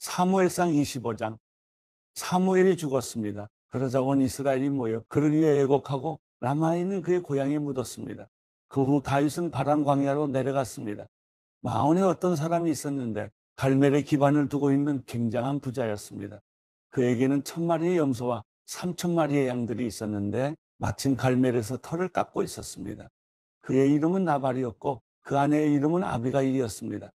사무엘상 25장 사무엘이 죽었습니다. 그러자 온 이스라엘이 모여 그를 위해 애곡하고 남아있는 그의 고향에 묻었습니다. 그 후 다윗은 바람 광야로 내려갔습니다. 마온에 어떤 사람이 있었는데 갈멜의 기반을 두고 있는 굉장한 부자였습니다. 그에게는 천 마리의 염소와 삼천 마리의 양들이 있었는데 마침 갈멜에서 털을 깎고 있었습니다. 그의 이름은 나발이었고 그 아내의 이름은 아비가일이었습니다.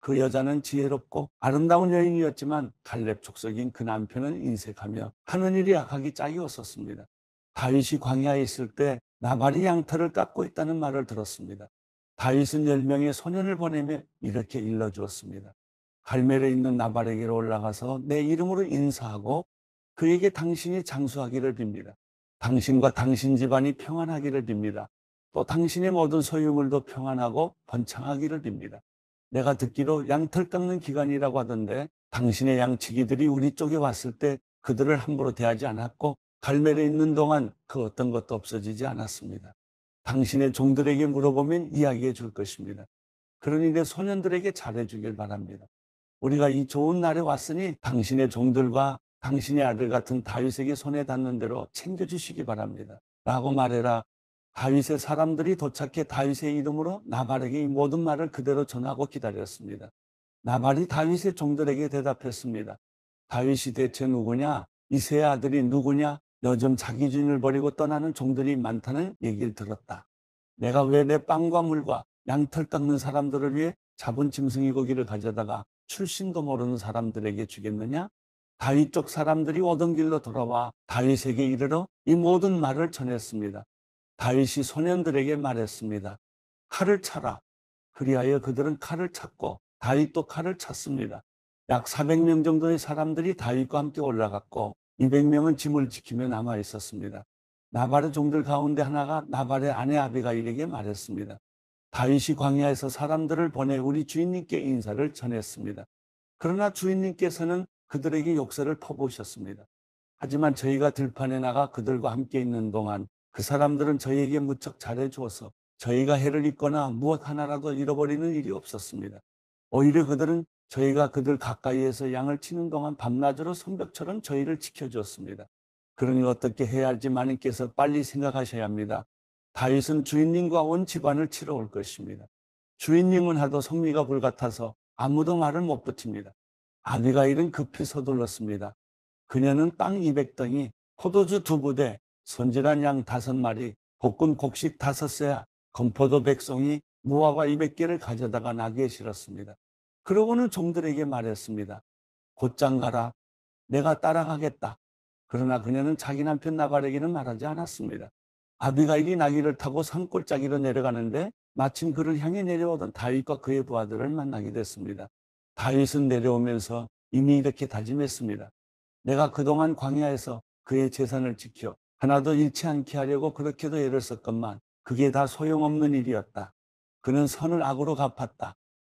그 여자는 지혜롭고 아름다운 여인이었지만 갈렙 족속인 그 남편은 인색하며 하는 일이 약하기 짝이 없었습니다. 다윗이 광야에 있을 때 나발이 양털을 깎고 있다는 말을 들었습니다. 다윗은 열명의 소년을 보내며 이렇게 일러주었습니다. 갈멜에 있는 나발에게로 올라가서 내 이름으로 인사하고 그에게 당신이 장수하기를 빕니다. 당신과 당신 집안이 평안하기를 빕니다. 또 당신의 모든 소유물도 평안하고 번창하기를 빕니다. 내가 듣기로 양털 깎는 기간이라고 하던데 당신의 양치기들이 우리 쪽에 왔을 때 그들을 함부로 대하지 않았고 갈매에 있는 동안 그 어떤 것도 없어지지 않았습니다. 당신의 종들에게 물어보면 이야기해 줄 것입니다. 그러니 내 소년들에게 잘해 주길 바랍니다. 우리가 이 좋은 날에 왔으니 당신의 종들과 당신의 아들 같은 다윗에게 손에 닿는 대로 챙겨 주시기 바랍니다. 라고 말해라 다윗의 사람들이 도착해 다윗의 이름으로 나발에게 이 모든 말을 그대로 전하고 기다렸습니다. 나발이 다윗의 종들에게 대답했습니다. 다윗이 대체 누구냐? 이세의 아들이 누구냐? 요즘 자기 주인을 버리고 떠나는 종들이 많다는 얘기를 들었다. 내가 왜 내 빵과 물과 양털 깎는 사람들을 위해 잡은 짐승이 고기를 가져다가 출신도 모르는 사람들에게 주겠느냐? 다윗 쪽 사람들이 오던 길로 돌아와 다윗에게 이르러 이 모든 말을 전했습니다. 다윗이 소년들에게 말했습니다. 칼을 차라. 그리하여 그들은 칼을 찾고 다윗도 칼을 찾습니다. 약 400명 정도의 사람들이 다윗과 함께 올라갔고 200명은 짐을 지키며 남아 있었습니다. 나발의 종들 가운데 하나가 나발의 아내 아비가일에게 말했습니다. 다윗이 광야에서 사람들을 보내 우리 주인님께 인사를 전했습니다. 그러나 주인님께서는 그들에게 욕설을 퍼부으셨습니다. 하지만 저희가 들판에 나가 그들과 함께 있는 동안 그 사람들은 저희에게 무척 잘해주어서 저희가 해를 입거나 무엇 하나라도 잃어버리는 일이 없었습니다. 오히려 그들은 저희가 그들 가까이에서 양을 치는 동안 밤낮으로 성벽처럼 저희를 지켜주었습니다. 그러니 어떻게 해야 할지 마님께서 빨리 생각하셔야 합니다. 다윗은 주인님과 온 집안을 치러 올 것입니다. 주인님은 하도 성미가 불같아서 아무도 말을 못 붙입니다. 아비가일은 급히 서둘렀습니다. 그녀는 땅 200덩이, 포도주 두 부대, 손질한 양 다섯 마리, 볶은 곡식 다섯 세야, 건포도 백성이 무화과 200개를 가져다가 나귀에 실었습니다. 그러고는 종들에게 말했습니다. 곧장 가라. 내가 따라가겠다. 그러나 그녀는 자기 남편 나발에게는 말하지 않았습니다. 아비가일이 나귀를 타고 산골짜기로 내려가는데 마침 그를 향해 내려오던 다윗과 그의 부하들을 만나게 됐습니다. 다윗은 내려오면서 이미 이렇게 다짐했습니다. 내가 그동안 광야에서 그의 재산을 지켜 하나도 잃지 않게 하려고 그렇게도 애를 썼건만 그게 다 소용없는 일이었다. 그는 선을 악으로 갚았다.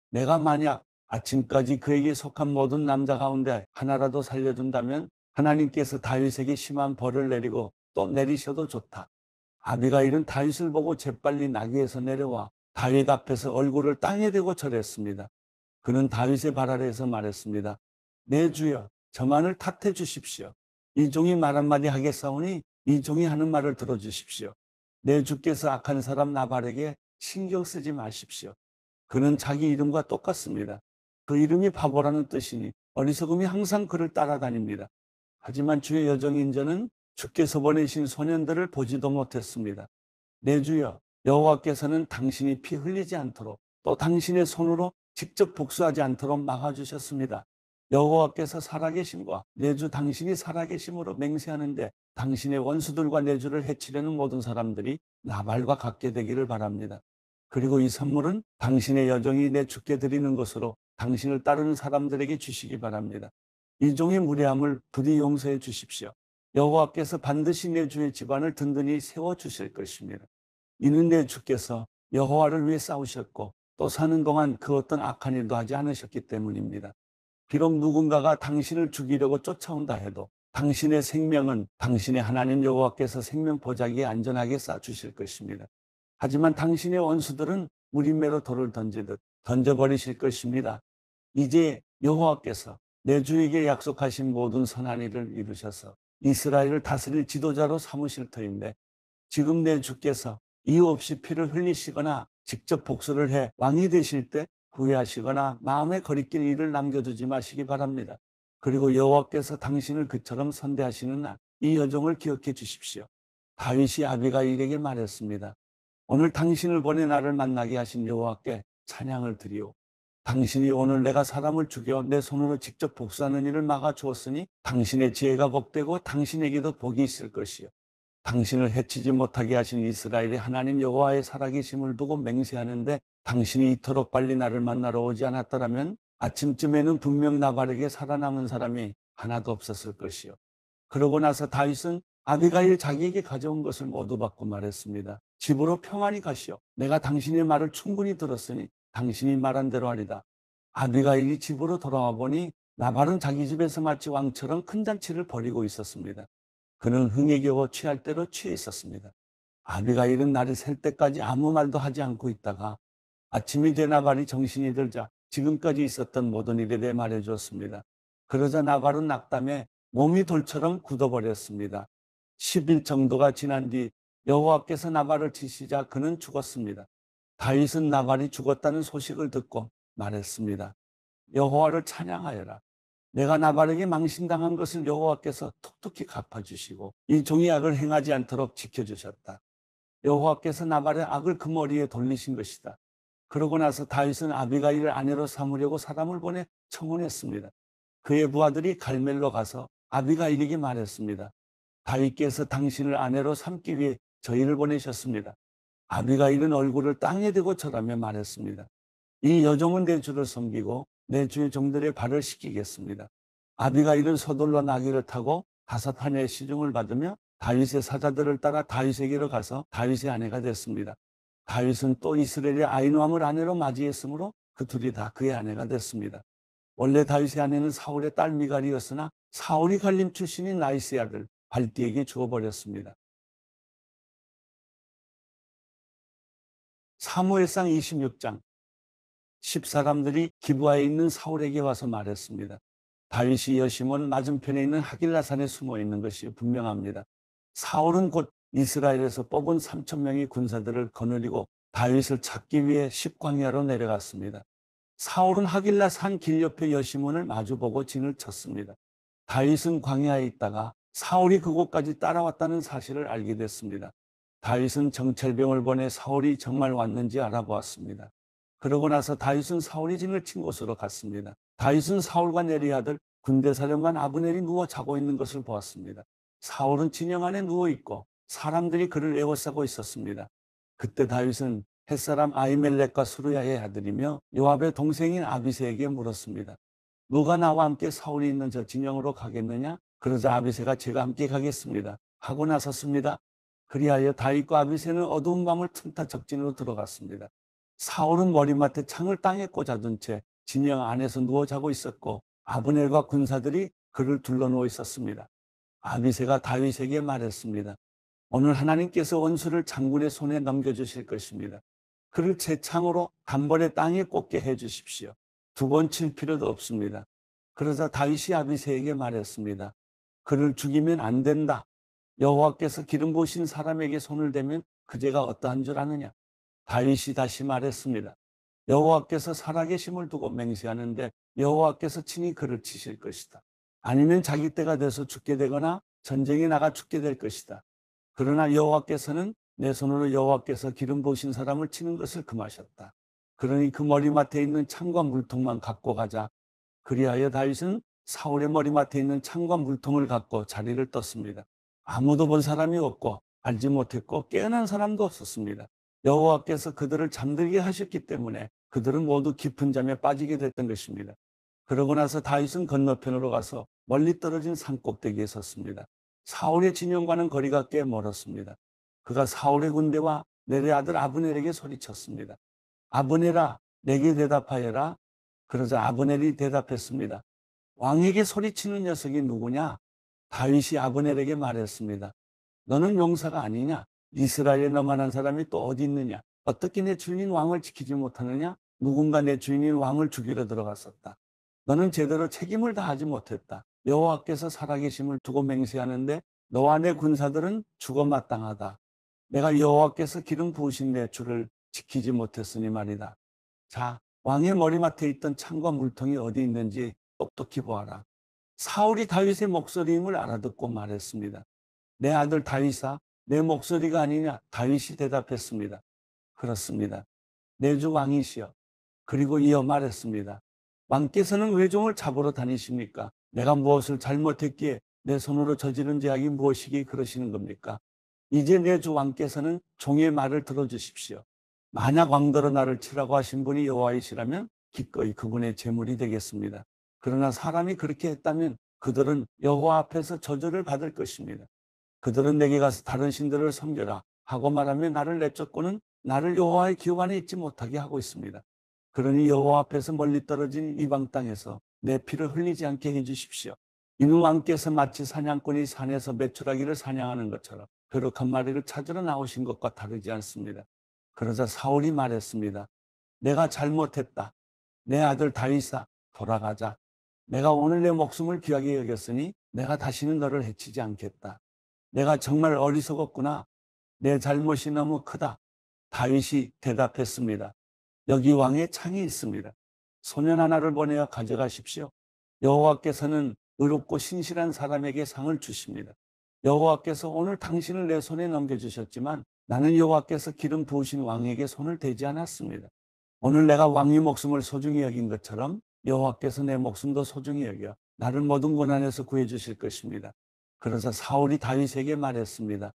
내가 만약 아침까지 그에게 속한 모든 남자 가운데 하나라도 살려준다면 하나님께서 다윗에게 심한 벌을 내리고 또 내리셔도 좋다. 아비가일은 다윗을 보고 재빨리 나귀에서 내려와 다윗 앞에서 얼굴을 땅에 대고 절했습니다. 그는 다윗의 발 아래에서 말했습니다. 내 네, 주여 저만을 탓해 주십시오. 이 종이 말 한마디 하겠사오니 이 종이 하는 말을 들어주십시오. 내 주께서 악한 사람 나발에게 신경 쓰지 마십시오. 그는 자기 이름과 똑같습니다. 그 이름이 바보라는 뜻이니 어리석음이 항상 그를 따라다닙니다. 하지만 주의 여정 인자는 주께서 보내신 소년들을 보지도 못했습니다. 내 주여 여호와께서는 당신이 피 흘리지 않도록 또 당신의 손으로 직접 복수하지 않도록 막아주셨습니다. 여호와께서 살아계심과 내주 당신이 살아계심으로 맹세하는데 당신의 원수들과 내주를 해치려는 모든 사람들이 나발과 같게 되기를 바랍니다. 그리고 이 선물은 당신의 여정이 내 죽게 드리는 것으로 당신을 따르는 사람들에게 주시기 바랍니다. 이 종의 무례함을 부디 용서해 주십시오. 여호와께서 반드시 내 주의 집안을 든든히 세워 주실 것입니다. 이는 내 주께서 여호와를 위해 싸우셨고 또 사는 동안 그 어떤 악한 일도 하지 않으셨기 때문입니다. 비록 누군가가 당신을 죽이려고 쫓아온다 해도 당신의 생명은 당신의 하나님 여호와께서 생명 보자기에 안전하게 쌓주실 것입니다. 하지만 당신의 원수들은 무림매로 돌을 던지듯 던져버리실 것입니다. 이제 여호와께서 내 주에게 약속하신 모든 선한 일을 이루셔서 이스라엘을 다스릴 지도자로 삼으실 터인데 지금 내 주께서 이유 없이 피를 흘리시거나 직접 복수를 해 왕이 되실 때 후회하시거나 마음의 거리끼리를 남겨두지 마시기 바랍니다. 그리고 여호와께서 당신을 그처럼 선대하시는 날, 이 여정을 기억해 주십시오. 다윗이 아비가이에게 말했습니다. 오늘 당신을 보내 나를 만나게 하신 여호와께 찬양을 드리오. 당신이 오늘 내가 사람을 죽여 내 손으로 직접 복수하는 일을 막아 주었으니 당신의 지혜가 복되고 당신에게도 복이 있을 것이요. 당신을 해치지 못하게 하신 이스라엘이 하나님 여호와의 살아계심을 두고 맹세하는데 당신이 이토록 빨리 나를 만나러 오지 않았더라면 아침쯤에는 분명 나발에게 살아남은 사람이 하나도 없었을 것이요. 그러고 나서 다윗은 아비가일 자기에게 가져온 것을 모두 받고 말했습니다. 집으로 평안히 가시오. 내가 당신의 말을 충분히 들었으니 당신이 말한 대로 하리다. 아비가일이 집으로 돌아와 보니 나발은 자기 집에서 마치 왕처럼 큰 잔치를 벌이고 있었습니다. 그는 흥에 겨워 어 취할 대로 취해 있었습니다. 아비가이은 날이 셀 때까지 아무 말도 하지 않고 있다가 아침이 되나발니 정신이 들자 지금까지 있었던 모든 일에 대해 말해 주었습니다. 그러자 나발은 낙담에 몸이 돌처럼 굳어버렸습니다. 10일 정도가 지난 뒤 여호와께서 나발을 치시자 그는 죽었습니다. 다윗은 나발이 죽었다는 소식을 듣고 말했습니다. 여호와를 찬양하여라. 내가 나발에게 망신당한 것을 여호와께서 톡톡히 갚아주시고 이 종이악을 행하지 않도록 지켜주셨다. 여호와께서 나발의 악을 그 머리에 돌리신 것이다. 그러고 나서 다윗은 아비가일을 아내로 삼으려고 사람을 보내 청혼했습니다. 그의 부하들이 갈멜로 가서 아비가일에게 말했습니다. 다윗께서 당신을 아내로 삼기 위해 저희를 보내셨습니다. 아비가일은 얼굴을 땅에 대고 쳐다며 말했습니다. 이 여종은 내 주를 섬기고 내 주의 종들의 발을 씻기겠습니다 아비가일은 서둘러 나귀를 타고 다사타냐의 시중을 받으며 다윗의 사자들을 따라 다윗에게로 가서 다윗의 아내가 됐습니다. 다윗은 또 이스라엘의 아이노함을 아내로 맞이했으므로 그 둘이 다 그의 아내가 됐습니다. 원래 다윗의 아내는 사울의 딸 미갈이었으나 사울이 갈림 출신인 나이스의 아들 발디에게 주어버렸습니다. 사무엘상 26장 십사감들이 기부하에 있는 사울에게 와서 말했습니다. 다윗이 여심은 맞은편에 있는 하길라산에 숨어 있는 것이 분명합니다. 사울은 곧 이스라엘에서 뽑은 3천 명의 군사들을 거느리고 다윗을 찾기 위해 십광야로 내려갔습니다. 사울은 하길라 산길 옆에 여시문을 마주보고 진을 쳤습니다. 다윗은 광야에 있다가 사울이 그곳까지 따라왔다는 사실을 알게 됐습니다. 다윗은 정찰병을 보내 사울이 정말 왔는지 알아보았습니다. 그러고 나서 다윗은 사울이 진을 친 곳으로 갔습니다. 다윗은 사울과 내리 아들 군대 사령관 아브넬이 누워 자고 있는 것을 보았습니다. 사울은 진영 안에 누워 있고 사람들이 그를 애워싸고 있었습니다. 그때 다윗은 햇사람 아이멜렉과 수르야의 아들이며 요압의 동생인 아비세에게 물었습니다. 누가 나와 함께 사울이 있는 저 진영으로 가겠느냐? 그러자 아비세가 제가 함께 가겠습니다. 하고 나섰습니다. 그리하여 다윗과 아비세는 어두운 밤을 틈타 적진으로 들어갔습니다. 사울은 머리맡에 창을 땅에 꽂아둔 채 진영 안에서 누워 자고 있었고 아브넬과 군사들이 그를 둘러놓고 있었습니다. 아비세가 다윗에게 말했습니다. 오늘 하나님께서 원수를 장군의 손에 넘겨주실 것입니다. 그를 제 창으로 단번에 땅에 꽂게 해주십시오. 두 번 칠 필요도 없습니다. 그러자 다윗이 아비세에게 말했습니다. 그를 죽이면 안 된다. 여호와께서 기름 부으신 사람에게 손을 대면 그제가 어떠한 줄 아느냐? 다윗이 다시 말했습니다. 여호와께서 살아계심을 두고 맹세하는데 여호와께서 친히 그를 치실 것이다. 아니면 자기 때가 돼서 죽게 되거나 전쟁에 나가 죽게 될 것이다. 그러나 여호와께서는 내 손으로 여호와께서 기름 부으신 사람을 치는 것을 금하셨다. 그러니 그 머리맡에 있는 창과 물통만 갖고 가자. 그리하여 다윗은 사울의 머리맡에 있는 창과 물통을 갖고 자리를 떴습니다. 아무도 본 사람이 없고 알지 못했고 깨어난 사람도 없었습니다. 여호와께서 그들을 잠들게 하셨기 때문에 그들은 모두 깊은 잠에 빠지게 됐던 것입니다. 그러고 나서 다윗은 건너편으로 가서 멀리 떨어진 산 꼭대기에 섰습니다. 사울의 진영과는 거리가 꽤 멀었습니다. 그가 사울의 군대와 내의 아들 아브넬에게 소리쳤습니다. 아브넬아, 내게 대답하여라. 그러자 아브넬이 대답했습니다. 왕에게 소리치는 녀석이 누구냐? 다윗이 아브넬에게 말했습니다. 너는 용사가 아니냐? 이스라엘에 넘어난 사람이 또 어디 있느냐? 어떻게 내 주인 왕을 지키지 못하느냐? 누군가 내 주인인 왕을 죽이러 들어갔었다. 너는 제대로 책임을 다하지 못했다. 여호와께서 살아계심을 두고 맹세하는데 너와 내 군사들은 죽어 마땅하다. 내가 여호와께서 기름 부으신 내 주를 지키지 못했으니 말이다. 자, 왕의 머리맡에 있던 창과 물통이 어디 있는지 똑똑히 보아라. 사울이 다윗의 목소리임을 알아듣고 말했습니다. 내 아들 다윗아, 내 목소리가 아니냐? 다윗이 대답했습니다. 그렇습니다. 내 주 왕이시여. 그리고 이어 말했습니다. 왕께서는 외종을 잡으러 다니십니까? 내가 무엇을 잘못했기에 내 손으로 저지른 죄악이 무엇이기 그러시는 겁니까? 이제 내 주 왕께서는 종의 말을 들어주십시오. 만약 왕더러 나를 치라고 하신 분이 여호와이시라면 기꺼이 그분의 재물이 되겠습니다. 그러나 사람이 그렇게 했다면 그들은 여호와 앞에서 저주를 받을 것입니다. 그들은 내게 가서 다른 신들을 섬겨라 하고 말하며 나를 내쫓고는 나를 여호와의 기업 안에 있지 못하게 하고 있습니다. 그러니 여호와 앞에서 멀리 떨어진 이방 땅에서 내 피를 흘리지 않게 해주십시오. 이누 왕께서 마치 사냥꾼이 산에서 메추라기를 사냥하는 것처럼 그롭한 마리를 찾으러 나오신 것과 다르지 않습니다. 그러자 사울이 말했습니다. 내가 잘못했다. 내 아들 다윗아 돌아가자. 내가 오늘 내 목숨을 귀하게 여겼으니 내가 다시는 너를 해치지 않겠다. 내가 정말 어리석었구나. 내 잘못이 너무 크다. 다윗이 대답했습니다. 여기 왕의 창이 있습니다. 소년 하나를 보내어 가져가십시오. 여호와께서는 의롭고 신실한 사람에게 상을 주십니다. 여호와께서 오늘 당신을 내 손에 넘겨주셨지만 나는 여호와께서 기름 부으신 왕에게 손을 대지 않았습니다. 오늘 내가 왕의 목숨을 소중히 여긴 것처럼 여호와께서 내 목숨도 소중히 여겨 나를 모든 고난에서 구해 주실 것입니다. 그래서 사울이 다윗에게 말했습니다.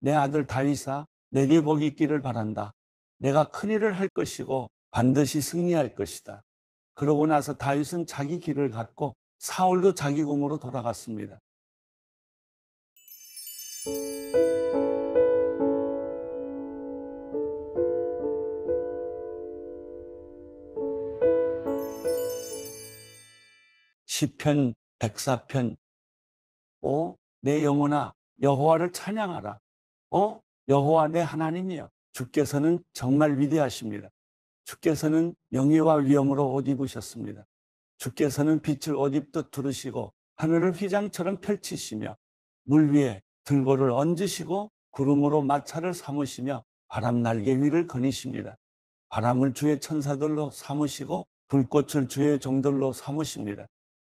내 아들 다윗아 내게 복이 있기를 바란다. 내가 큰일을 할 것이고 반드시 승리할 것이다. 그러고 나서 다윗은 자기 길을 갔고 사울도 자기 공으로 돌아갔습니다. 시편 104편 5내 영혼아 여호와를 찬양하라. 어? 여호와 내 하나님이여 주께서는 정말 위대하십니다. 주께서는 영예와 위엄으로 옷 입으셨습니다. 주께서는 빛을 옷 입듯 두르시고 하늘을 휘장처럼 펼치시며 물 위에 들고를 얹으시고 구름으로 마차를 삼으시며 바람 날개 위를 거니십니다. 바람을 주의 천사들로 삼으시고 불꽃을 주의 종들로 삼으십니다.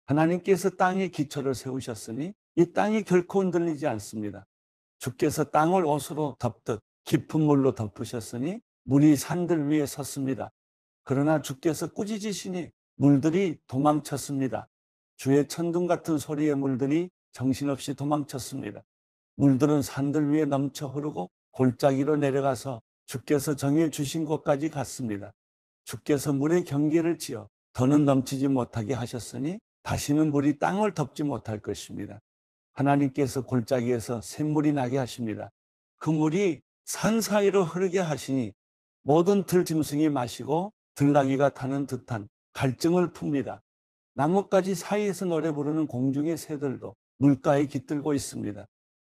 하나님께서 땅에 기초를 세우셨으니 이 땅이 결코 흔들리지 않습니다. 주께서 땅을 옷으로 덮듯 깊은 물로 덮으셨으니 물이 산들 위에 섰습니다. 그러나 주께서 꾸짖으시니 물들이 도망쳤습니다. 주의 천둥 같은 소리의 물들이 정신없이 도망쳤습니다. 물들은 산들 위에 넘쳐 흐르고 골짜기로 내려가서 주께서 정해 주신 곳까지 갔습니다. 주께서 물의 경계를 지어 더는 넘치지 못하게 하셨으니 다시는 물이 땅을 덮지 못할 것입니다. 하나님께서 골짜기에서 샘물이 나게 하십니다. 그 물이 산 사이로 흐르게 하시니 모든 들짐승이 마시고 들나귀가 타는 듯한 갈증을 풉니다. 나뭇가지 사이에서 노래 부르는 공중의 새들도 물가에 깃들고 있습니다.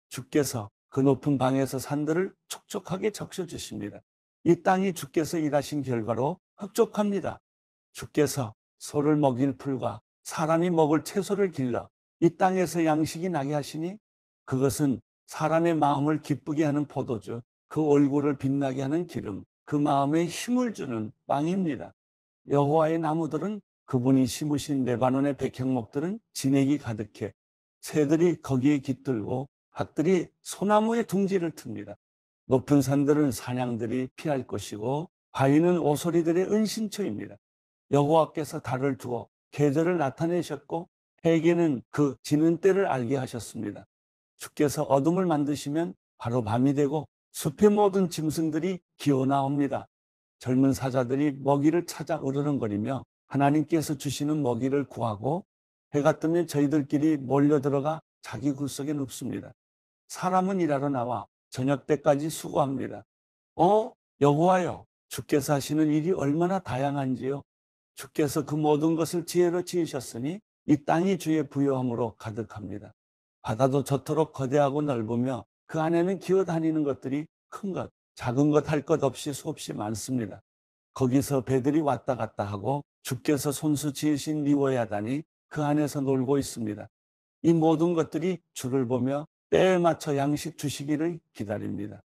주께서 그 높은 방에서 산들을 촉촉하게 적셔주십니다. 이 땅이 주께서 일하신 결과로 흡족합니다. 주께서 소를 먹일 풀과 사람이 먹을 채소를 길러 이 땅에서 양식이 나게 하시니 그것은 사람의 마음을 기쁘게 하는 포도주, 그 얼굴을 빛나게 하는 기름, 그 마음에 힘을 주는 빵입니다. 여호와의 나무들은 그분이 심으신 레바논의 백향목들은 진액이 가득해 새들이 거기에 깃들고 닭들이 소나무의 둥지를 틉니다. 높은 산들은 사냥들이 피할 것이고 바위는 오소리들의 은신처입니다. 여호와께서 달을 두어 계절을 나타내셨고 세계는 그 지는 때를 알게 하셨습니다. 주께서 어둠을 만드시면 바로 밤이 되고 숲의 모든 짐승들이 기어 나옵니다. 젊은 사자들이 먹이를 찾아 으르렁거리며 하나님께서 주시는 먹이를 구하고 해가 뜨면 저희들끼리 몰려 들어가 자기 굴속에 눕습니다. 사람은 일하러 나와 저녁 때까지 수고합니다. 어? 여호와여 주께서 하시는 일이 얼마나 다양한지요. 주께서 그 모든 것을 지혜로 지으셨으니 이 땅이 주의 부여함으로 가득합니다. 바다도 저토록 거대하고 넓으며 그 안에는 기어다니는 것들이 큰 것, 작은 것 할 것 없이 수없이 많습니다. 거기서 배들이 왔다 갔다 하고 주께서 손수 지으신 리워야다니그 안에서 놀고 있습니다. 이 모든 것들이 주를 보며 때에 맞춰 양식 주시기를 기다립니다.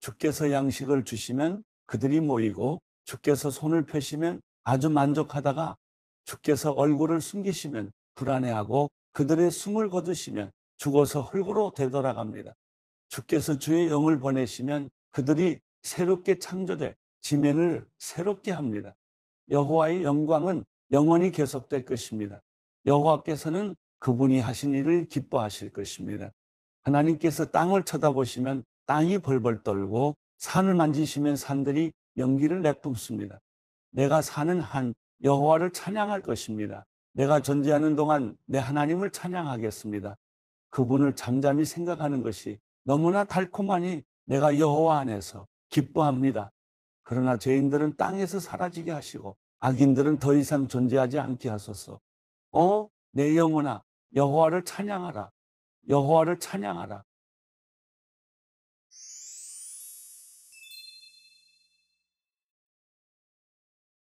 주께서 양식을 주시면 그들이 모이고 주께서 손을 펴시면 아주 만족하다가 주께서 얼굴을 숨기시면 불안해하고 그들의 숨을 거두시면 죽어서 흙으로 되돌아갑니다. 주께서 주의 영을 보내시면 그들이 새롭게 창조돼 지면을 새롭게 합니다. 여호와의 영광은 영원히 계속될 것입니다. 여호와께서는 그분이 하신 일을 기뻐하실 것입니다. 하나님께서 땅을 쳐다보시면 땅이 벌벌 떨고 산을 만지시면 산들이 연기를 내뿜습니다. 내가 사는 한 여호와를 찬양할 것입니다. 내가 존재하는 동안 내 하나님을 찬양하겠습니다. 그분을 잠잠히 생각하는 것이 너무나 달콤하니 내가 여호와 안에서 기뻐합니다. 그러나 죄인들은 땅에서 사라지게 하시고 악인들은 더 이상 존재하지 않게 하소서. 어, 내 영혼아, 여호와를 찬양하라. 여호와를 찬양하라.